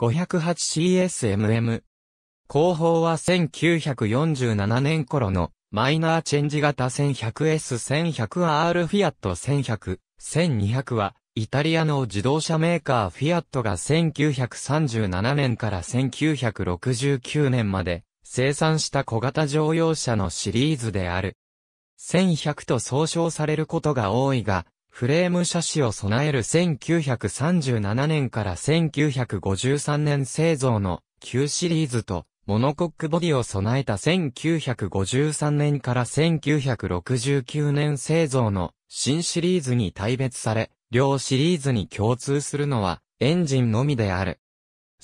508CSMM。後方は1947年頃のマイナーチェンジ型 1100S1100R フィアット1100、1200はイタリアの自動車メーカーフィアットが1937年から1969年まで生産した小型乗用車のシリーズである。1100と総称されることが多いが、フレーム車種を備える1937年から1953年製造の旧シリーズと、モノコックボディを備えた1953年から1969年製造の新シリーズに大別され、両シリーズに共通するのはエンジンのみである。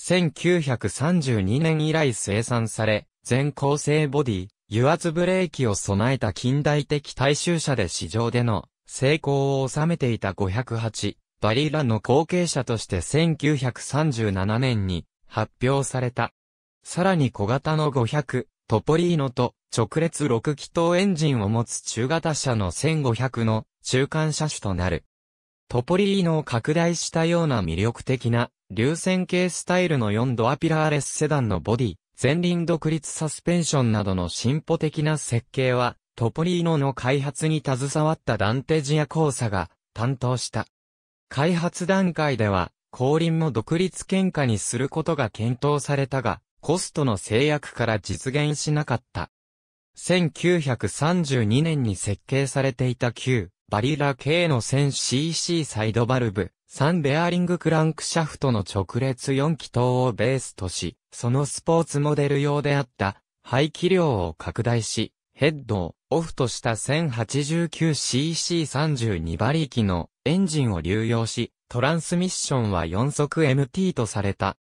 1932年以来生産され、全構成ボディ、油圧ブレーキを備えた近代的大衆車で市場での成功を収めていた508、バリーラの後継者として1937年に発表された。さらに小型の500、トポリーノと直列6気筒エンジンを持つ中型車の1500の中間車種となる。トポリーノを拡大したような魅力的な流線形スタイルの4ドアピラーレスセダンのボディ、前輪独立サスペンションなどの進歩的な設計はトポリーノの開発に携わったダンテジア交差が担当した。開発段階では、後輪も独立喧嘩にすることが検討されたが、コストの制約から実現しなかった。1932年に設計されていた旧バリラ系の 1000cc サイドバルブ、3ベアリングクランクシャフトの直列4気筒をベースとし、そのスポーツモデル用であった排気量を拡大し、ヘッドをオフとした 1089cc32 馬力のエンジンを流用し、トランスミッションは4速 MT とされた。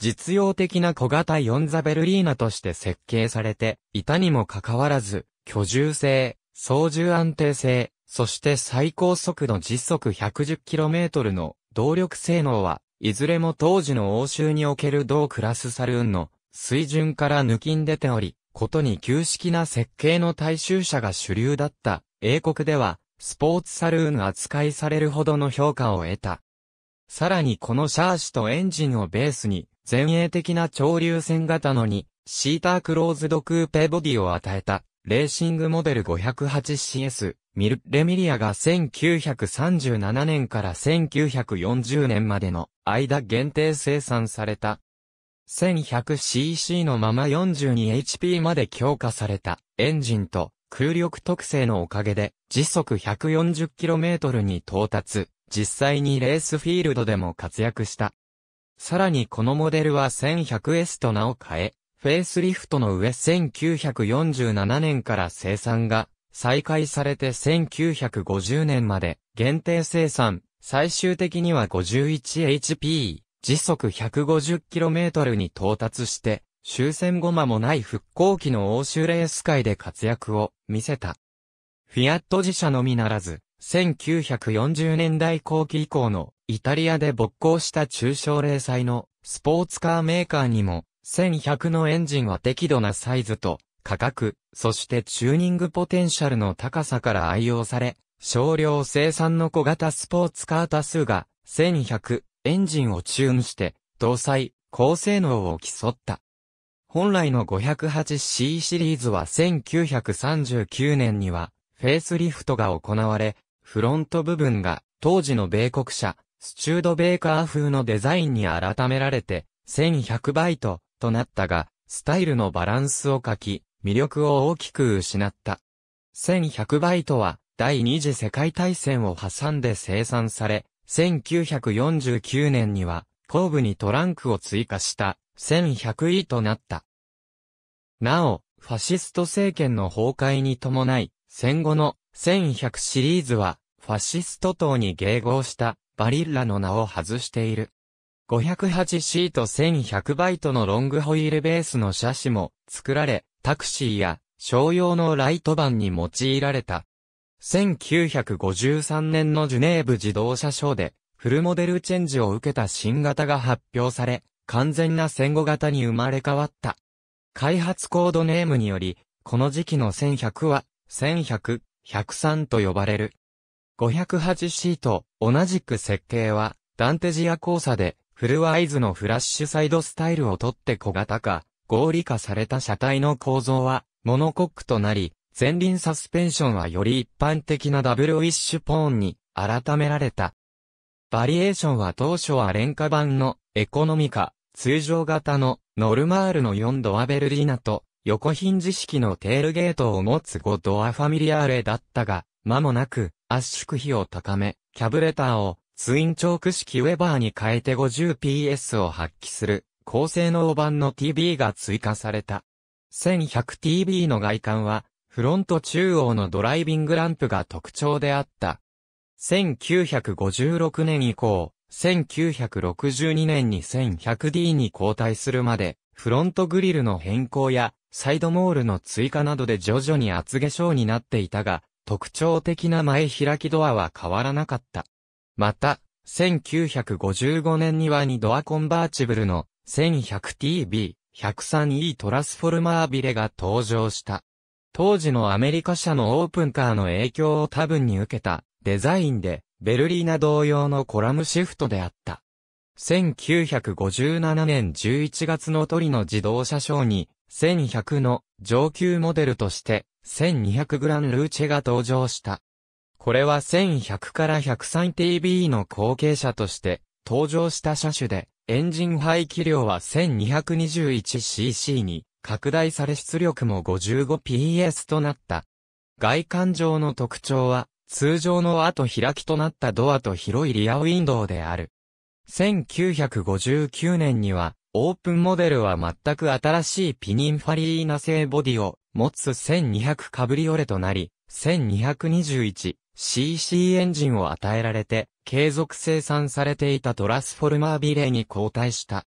実用的な小型4座ベルリーナとして設計されていたにもかかわらず、居住性、操縦安定性、そして最高速度実速 110km の動力性能は、いずれも当時の欧州における同クラスサルーンの水準から抜きん出ており、ことに旧式な設計の大衆車が主流だった英国では、スポーツサルーン扱いされるほどの評価を得た。さらにこのシャーシとエンジンをベースに、前衛的な潮流線型のに、シータークローズドクーペボディを与えた、レーシングモデル 508CS、ミルレミリアが1937年から1940年までの間限定生産された 1100cc のまま 42HP まで強化されたエンジンと空力特性のおかげで時速 140km に到達、実際にレースフィールドでも活躍した。さらにこのモデルは 1100S と名を変え、フェイスリフトの上1947年から生産が再開されて1950年まで限定生産、最終的には 51HP、時速 150km に到達して、終戦後間もない復興期の欧州レース界で活躍を見せた。フィアット自社のみならず、1940年代後期以降のイタリアで勃興した中小零細のスポーツカーメーカーにも1100のエンジンは適度なサイズと価格、そしてチューニングポテンシャルの高さから愛用され、少量生産の小型スポーツカー多数が1100、エンジンをチューンして、搭載、高性能を競った。本来の 508C シリーズは1939年には、フェイスリフトが行われ、フロント部分が当時の米国車、スチュードベーカー風のデザインに改められて、1100バイトとなったが、スタイルのバランスを欠き、魅力を大きく失った。1100バイトは、第二次世界大戦を挟んで生産され、1949年には、後部にトランクを追加した、1100E となった。なお、ファシスト政権の崩壊に伴い、戦後の1100シリーズは、ファシスト党に迎合したバリッラの名を外している。5 0 8ート1100バイトのロングホイールベースの車種も作られ、タクシーや商用のライトバンに用いられた。1953年のジュネーブ自動車ショーで、フルモデルチェンジを受けた新型が発表され、完全な戦後型に生まれ変わった。開発コードネームにより、この時期の1100は、1100、103と呼ばれる。508C と同じく設計は、ダンテジア交差で、フルワイズのフラッシュサイドスタイルをとって小型化、合理化された車体の構造は、モノコックとなり、前輪サスペンションはより一般的なダブルウィッシュポーンに改められた。バリエーションは当初は廉価版のエコノミカ、通常型のノルマールの4ドアベルリーナと横ヒンジ式のテールゲートを持つ5ドアファミリアーレだったが、間もなく圧縮比を高め、キャブレターをツインチョーク式ウェバーに変えて 50PS を発揮する高性能版の TB が追加された。1100TB の外観はフロント中央のドライビングランプが特徴であった。1956年以降、1962年に 1100D に交代するまで、フロントグリルの変更や、サイドモールの追加などで徐々に厚化粧になっていたが、特徴的な前開きドアは変わらなかった。また、1955年には2ドアコンバーチブルの 1100TB、103E トラスフォルマービレが登場した。当時のアメリカ車のオープンカーの影響を多分に受けたデザインで、ベルリーナ同様のコラムシフトであった。1957年11月のトリの自動車ショーに、1100の上級モデルとして、1200グランルーチェが登場した。これは1100から 103TB の後継車として登場した車種で、エンジン排気量は 1221cc に拡大され出力も 55PS となった。外観上の特徴は、通常の後開きとなったドアと広いリアウィンドウである。1959年には、オープンモデルは全く新しいピニンファリーナ製ボディを持つ1200カブリオレとなり、1221cc エンジンを与えられて、継続生産されていたトラスフォルマービレーに交代した。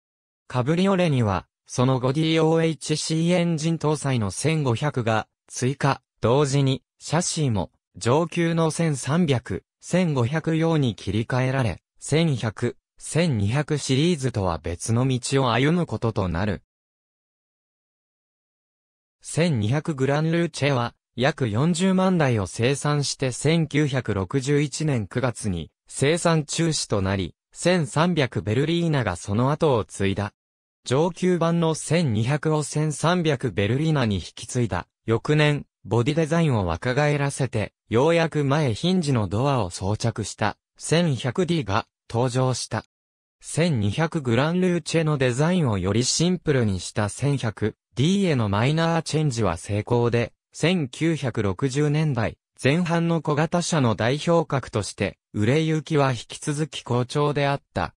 カブリオレには、その後 DOHC エンジン搭載の1500が追加、同時にシャシーも上級の1300、1500用に切り替えられ、1100、1200シリーズとは別の道を歩むこととなる。1200グランルーチェは約40万台を生産して1961年9月に生産中止となり、1300ベルリーナがその後を継いだ。上級版の1200を1300ベルリナに引き継いだ。翌年、ボディデザインを若返らせて、ようやく前ヒンジのドアを装着した 1100D が登場した。1200グランルーチェのデザインをよりシンプルにした 1100D へのマイナーチェンジは成功で、1960年代前半の小型車の代表格として、売れ行きは引き続き好調であった。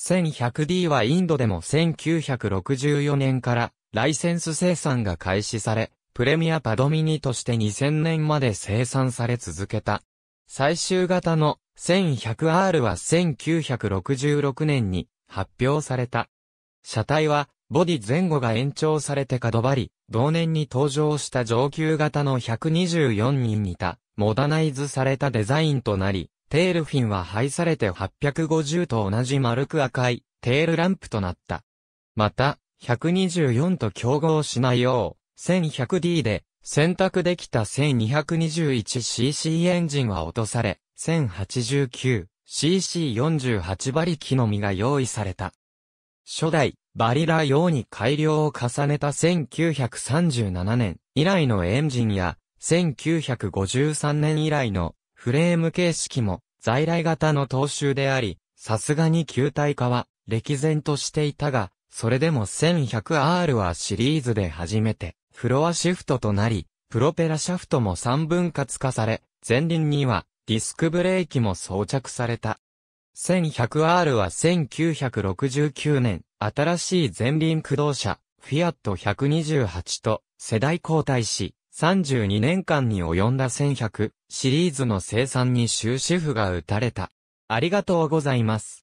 1100D はインドでも1964年からライセンス生産が開始され、プレミアパドミニとして2000年まで生産され続けた。最終型の 1100R は1966年に発表された。車体はボディ前後が延長されて角張り、同年に登場した上級型の124に似た、モダナイズされたデザインとなり、テールフィンは廃されて850と同じ丸く赤いテールランプとなった。また、124と競合しないよう、1100D で選択できた 1221cc エンジンは落とされ、1089cc48 馬力のみが用意された。初代、バリラ用に改良を重ねた1937年以来のエンジンや、1953年以来のフレーム形式も在来型の踏襲であり、さすがに球体化は歴然としていたが、それでも 1100R はシリーズで初めてフロアシフトとなり、プロペラシャフトも3分割化され、前輪にはディスクブレーキも装着された。1100R は1969年、新しい前輪駆動車、フィアット128と世代交代し、32年間に及んだ1100シリーズの生産に終止符が打たれた。ありがとうございます。